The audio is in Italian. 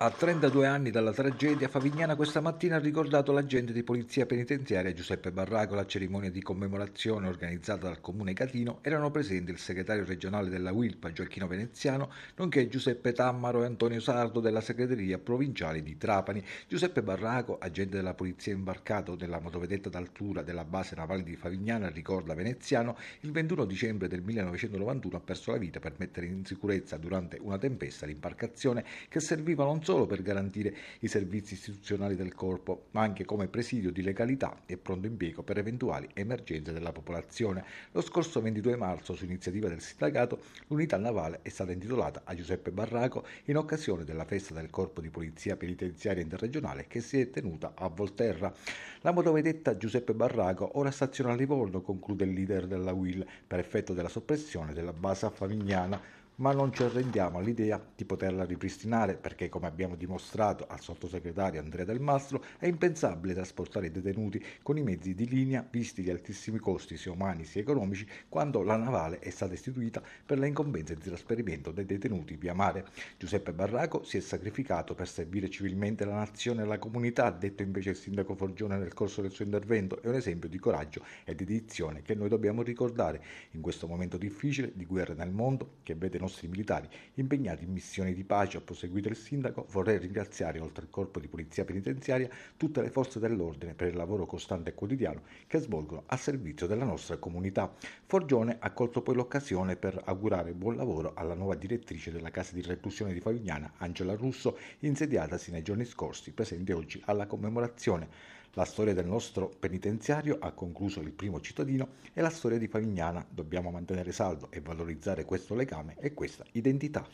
A 32 anni dalla tragedia, Favignana questa mattina ha ricordato l'agente di polizia penitenziaria Giuseppe Barraco. Alla cerimonia di commemorazione organizzata dal comune Catino erano presenti il segretario regionale della WILPA Gioacchino Veneziano, nonché Giuseppe Tammaro e Antonio Sardo della segreteria provinciale di Trapani. Giuseppe Barraco, agente della polizia imbarcato nella motovedetta d'altura della base navale di Favignana, ricorda Veneziano, il 21 dicembre del 1991 ha perso la vita per mettere in sicurezza durante una tempesta l'imbarcazione che serviva non solo per garantire i servizi istituzionali del corpo, ma anche come presidio di legalità e pronto impiego per eventuali emergenze della popolazione. Lo scorso 22 marzo, su iniziativa del sindacato, l'unità navale è stata intitolata a Giuseppe Barraco in occasione della festa del Corpo di Polizia Penitenziaria Interregionale che si è tenuta a Volterra. La motovedetta Giuseppe Barraco, ora staziona a Livorno, conclude il leader della UIL, per effetto della soppressione della base favignana ma non ci arrendiamo all'idea di poterla ripristinare perché, come abbiamo dimostrato al sottosegretario Andrea Del Mastro, è impensabile trasportare i detenuti con i mezzi di linea, visti gli altissimi costi sia umani sia economici, quando la navale è stata istituita per le incombenze di trasferimento dei detenuti via mare. Giuseppe Barraco si è sacrificato per servire civilmente la nazione e la comunità, ha detto invece il sindaco Forgione nel corso del suo intervento, è un esempio di coraggio e dedizione che noi dobbiamo ricordare in questo momento difficile di guerra nel mondo che vede non nostri militari impegnati in missioni di pace, ha proseguito il sindaco, vorrei ringraziare oltre al corpo di polizia penitenziaria tutte le forze dell'ordine per il lavoro costante e quotidiano che svolgono a servizio della nostra comunità. Forgione ha colto poi l'occasione per augurare buon lavoro alla nuova direttrice della casa di reclusione di Favignana, Angela Russo, insediatasi nei giorni scorsi, presente oggi alla commemorazione. La storia del nostro penitenziario ha concluso il primo cittadino e la storia di Favignana dobbiamo mantenere saldo e valorizzare questo legame e questa identità.